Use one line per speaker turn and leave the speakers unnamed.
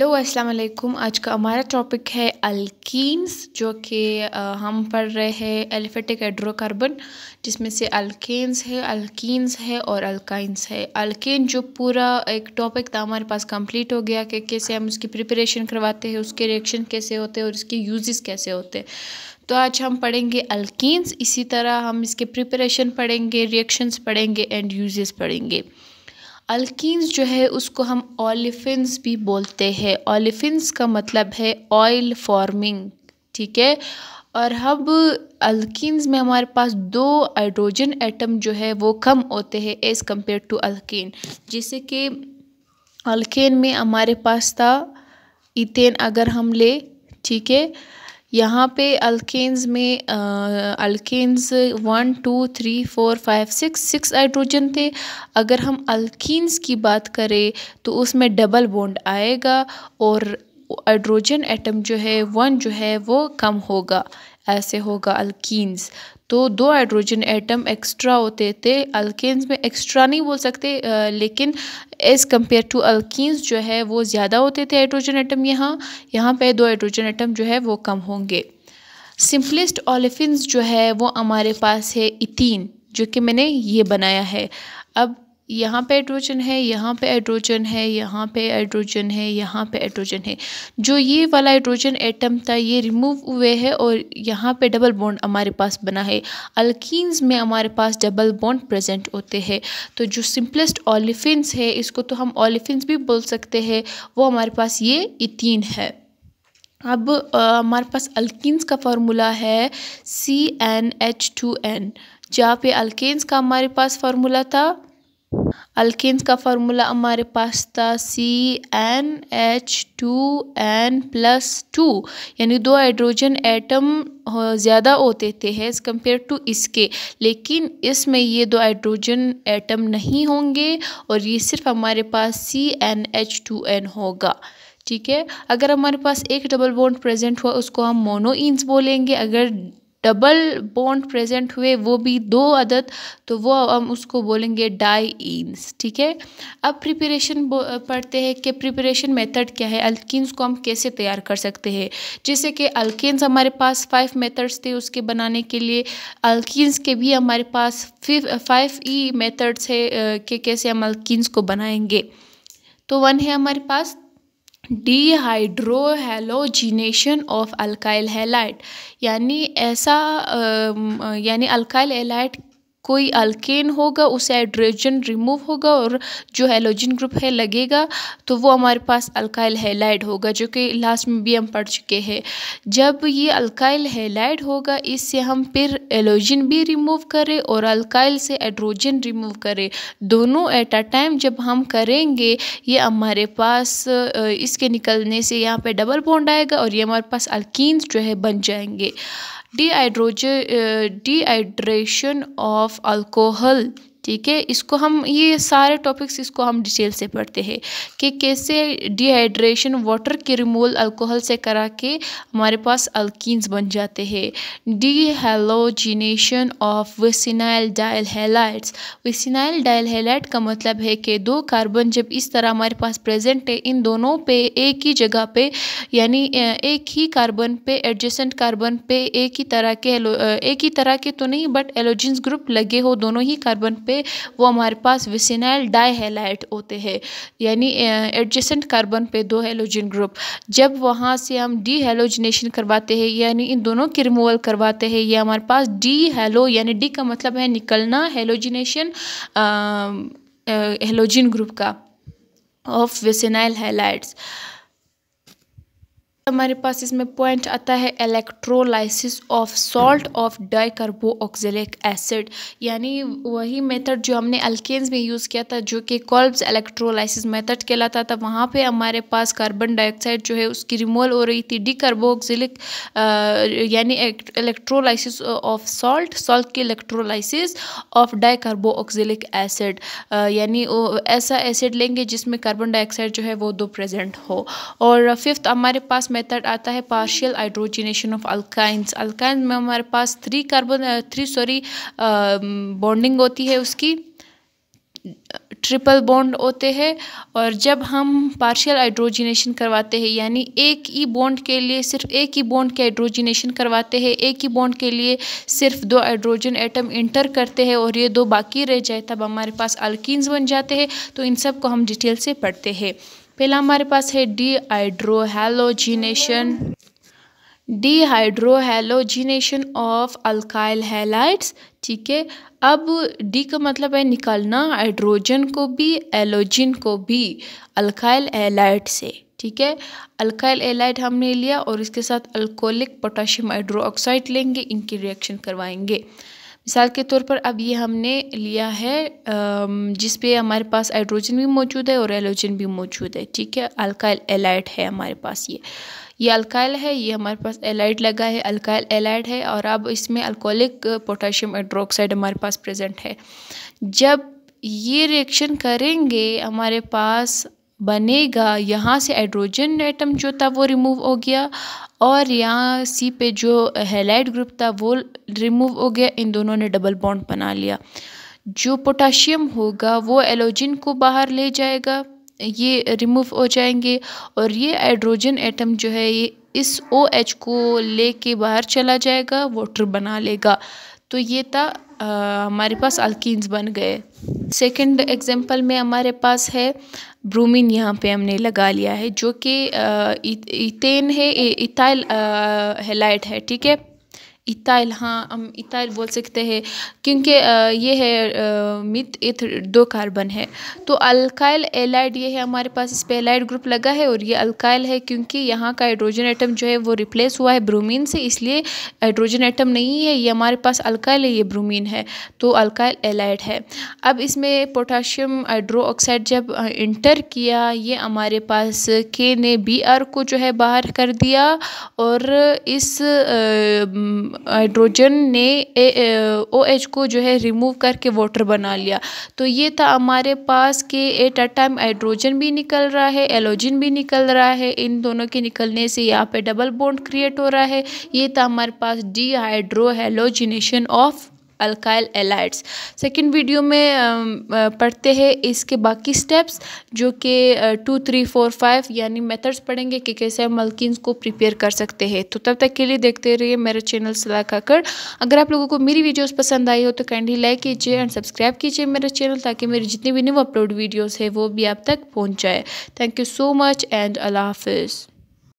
hello तो अस्सलाम वालेकुम आज का हमारा टॉपिक है अल्कीन्स जो कि हम पढ़ रहे हैं एलिफेटिक हाइड्रोकार्बन जिसमें से अल्केन्स है अल्कीन्स है और अल्काइंस है अल्केन जो पूरा एक टॉपिक था हमारे पास कंप्लीट हो गया कि कैसे हम उसकी प्रिपरेशन करवाते हैं उसके रिएक्शन कैसे होते हैं और इसके यूजेस कैसे होते हैं तो आज हम पढ़ेंगे अल्कीन्स इसी तरह हम इसके प्रिपरेशन पढ़ेंगे रिएक्शंस पढ़ेंगे एंड यूजेस पढ़ेंगे अल्किन्स जो है उसको हम ऑलिफिन्स भी बोलते हैं ऑलिफिन्स का मतलब है ऑयल फॉर्मिंग ठीक है और अब अल्किन्स में हमारे पास दो हाइड्रोजन एटम जो है वो कम होते हैं एज़ कम्पेयर टू अल्किन जैसे कि अल्किन में हमारे पास था इथेन अगर हम ले ठीक है यहाँ पे अल्केन्स में alkanes one two three four five six six hydrogen थे अगर हम अल्किन्स की बात करें तो उसमें डबल बॉन्ड आएगा और हाइड्रोजन एटम जो है वन जो है वो कम होगा ऐसे होगा अल्किन्स तो दो हाइड्रोजन एटम एक्स्ट्रा होते थे अल्किन्स में एक्स्ट्रा नहीं बोल सकते आ, लेकिन एज़ कम्पेयर टू अल्किन्स जो है वो ज़्यादा होते थे हाइड्रोजन एटम यहाँ यहाँ पे दो हाइड्रोजन एटम जो है वो कम होंगे सिंपलेस्ट ऑलिफिन जो है वो हमारे पास है इथिन जो कि मैंने ये बनाया है अब यहाँ पे हाइड्रोजन है यहाँ पे हाइड्रोजन है यहाँ पे हाइड्रोजन है यहाँ पे हाइड्रोजन है जो ये वाला हाइड्रोजन एटम था ये रिमूव हुए है और यहाँ पे डबल बॉन्ड हमारे पास बना है अल्किन्स में हमारे पास डबल बॉन्ड प्रेजेंट होते हैं तो जो सिंपलेस्ट ऑलिफिन्स है इसको तो हम ऑलिफिन्स भी बोल सकते हैं वो हमारे पास ये इथीन है अब हमारे पास अल्किन्स का फार्मूला है C N H two N जहाँ पे अल्केन्स का हमारे पास फार्मूला था अल्किन्स का फार्मूला हमारे पास था C N H two N plus two यानी दो हाइड्रोजन एटम ज़्यादा होते थे एज़ कम्पेयर टू इसके लेकिन इसमें ये दो हाइड्रोजन एटम नहीं होंगे और ये सिर्फ हमारे पास C N H two N होगा ठीक है अगर हमारे पास एक डबल बॉन्ड प्रेजेंट हुआ उसको हम मोनोइंस बोलेंगे अगर डबल बॉन्ड प्रेजेंट हुए वो भी दो अदद तो वो हम उसको बोलेंगे डाई ठीक है अब प्रिपरेशन पढ़ते हैं कि प्रिपरेशन मेथड क्या है अल्किन्स को हम कैसे तैयार कर सकते हैं जैसे कि अल्किन्स हमारे पास फाइव मेथड्स थे उसके बनाने के लिए अल्किन्स के भी हमारे पास फाइव ई मेथड्स है कि कैसे हम अल्किन्स को बनाएंगे तो वन है हमारे पास डीहाइड्रोहेलोजिनेशन ऑफ अल्काइल हेलाइट यानी ऐसा यानी अल्काइल हेलाइट कोई अल्केन होगा उसे हाइड्रोजन रिमूव होगा और जो हेलोजन ग्रुप है लगेगा तो वो हमारे पास अल्काइल हेलाइड होगा जो कि लास्ट में भी हम पढ़ चुके हैं जब ये अल्काइल हेलाइड होगा इससे हम फिर एलोजन भी रिमूव करें और अल्काइल से हाइड्रोजन रिमूव करें दोनों एट अ टाइम जब हम करेंगे ये हमारे पास इसके निकलने से यहाँ पर डबल बॉन्ड आएगा और ये हमारे पास अल्किन जो है बन जाएंगे Uh, dehydration of alcohol ठीक है इसको हम ये सारे टॉपिक्स इसको हम डिटेल से पढ़ते हैं कि कैसे डिहाइड्रेशन वाटर के रिमूवल अल्कोहल से करा के हमारे पास अल्किन्स बन जाते हैं dehalogenation of vicinal dihalides vicinal dihalide का मतलब है कि दो कार्बन जब इस तरह हमारे पास प्रेजेंट है इन दोनों पे एक ही जगह पे यानी एक ही कार्बन पे एडजेसेंट कार्बन पे एक ही तरह के एक ही तरह के तो नहीं बट एलोजिन ग्रुप लगे हो दोनों ही कार्बन पे पे वो हमारे पास विसिनाइल डाईहेलाइट होते हैं यानी एडजेसेंट कार्बन पे दो हेलोजन ग्रुप जब वहाँ से हम डी हेलोजनेशन करवाते हैं यानी इन दोनों की रिमूवल करवाते हैं ये हमारे पास डी हेलो यानी डी का मतलब है निकलना हेलोजिनेशन हेलोजिन ग्रुप का ऑफ विसिनाइल हेलाइट्स हमारे पास इसमें पॉइंट आता है electrolysis of salt of di carbo acid यानी वही मेथड जो हमने अल्केन्स में यूज़ किया था जो कि कॉल्ब्स इलेक्ट्रोलाइसिस मेथड कहलाता था वहाँ पे हमारे पास कार्बन डाइऑक्साइड जो है उसकी रिमूवल हो रही थी डी ऑक्जेलिक यानी इलेक्ट्रोलाइसिस ऑफ सॉल्ट सॉल्ट की electrolysis of di dicarboxylic acid यानी ऐसा एसिड लेंगे जिसमें कार्बन डाइऑक्साइड जो है वो दो प्रेजेंट हो और फिफ्थ हमारे पास मेथड आता है partial hydrogenation of alkynes alkyne में हमारे पास three carbon three sorry bonding होती है उसकी ट्रिपल बॉन्ड होते हैं और जब हम पार्शियल हाइड्रोजिनेशन करवाते हैं यानी एक ही बॉन्ड के लिए सिर्फ एक ही बॉन्ड के हाइड्रोजिनेशन करवाते हैं एक ही बॉन्ड के लिए सिर्फ दो हाइड्रोजन एटम इंटर करते हैं और ये दो बाकी रह जाए तब हमारे पास अल्किन्स बन जाते हैं तो इन सब को हम डिटेल से पढ़ते हैं पहला हमारे पास है dehydrohalogenation dehydrohalogenation of alkyl halides ठीक है अब डी का मतलब है निकालना हाइड्रोजन को भी एलोजिन को भी अल्काइल एलाइट से ठीक है अल्काइल एलाइट हमने लिया और इसके साथ अल्कोहलिक पोटाशियम हाइड्रो ऑक्साइड लेंगे इनकी रिएक्शन करवाएंगे मिसाल के तौर पर अब ये हमने लिया है जिस पे हमारे पास हाइड्रोजन भी मौजूद है और एलोजन भी मौजूद है ठीक है अल्काइल एलाइट है हमारे पास ये ये अल्काइल है ये हमारे पास एलाइड लगा है अल्काइल एलाइड है और अब इसमें अल्कोहलिक पोटाशियम हाइड्रोक्साइड हमारे पास प्रेजेंट है जब ये रिएक्शन करेंगे हमारे पास बनेगा यहाँ से हाइड्रोजन एटम जो था वो रिमूव हो गया और यहाँ सी पे जो हेलाइट ग्रुप था वो रिमूव हो गया इन दोनों ने डबल बॉन्ड बना लिया जो पोटाशियम होगा वो एलोजिन को बाहर ले जाएगा ये रिमूव हो जाएंगे और ये हाइड्रोजन एटम जो है ये इस ओ OH एच को ले के बाहर चला जाएगा वाटर बना लेगा तो ये था हमारे पास अल्किन्स बन गए सेकंड एग्जांपल में हमारे पास है ब्रोमीन यहाँ पे हमने लगा लिया है जो कि इथेन है इथाइल हेलाइट है ठीक है इताइल हाँ हम इतना बोल सकते हैं क्योंकि ये है मिथ इथ दो कार्बन है तो अल्काइल एलाइड ये है हमारे पास इस पर एलाइड ग्रुप लगा है और ये अल्काइल है क्योंकि यहाँ का हाइड्रोजन एटम जो है वो रिप्लेस हुआ है ब्रोमीन से इसलिए हाइड्रोजन एटम नहीं है ये हमारे पास अल्काइल है ये ब्रोमीन है तो अल्काइल एलाइड है अब इसमें पोटाशियम हाइड्रो ऑक्साइड जब इंटर किया ये हमारे पास के ने बी आर को जो है बाहर कर दिया और इस हाइड्रोजन ने ओ एच को जो है रिमूव करके वाटर बना लिया तो ये था हमारे पास कि एट अ टाइम हाइड्रोजन भी निकल रहा है एलोजिन भी निकल रहा है इन दोनों के निकलने से यहाँ पे डबल बॉन्ड क्रिएट हो रहा है ये था हमारे पास de hydro halogenation of alkyl halides second video में um, uh, पढ़ते हैं इसके बाकी स्टेप्स जो कि टू थ्री फोर फाइव यानी मेथड्स पढ़ेंगे कि कैसे हम मलकिन को प्रिपेयर कर सकते हैं तो तब तक के लिए देखते रहिए मेरा चैनल सलाह काकड़ अगर आप लोगों को मेरी वीडियोज़ पसंद आई हो तो काइंडली लाइक कीजिए एंड सब्सक्राइब कीजिए मेरा चैनल ताकि मेरी जितनी भी न्यू अपलोड वीडियोज़ है वो भी आप तक पहुँच जाए thank you so much and अल्लाह हाफिज़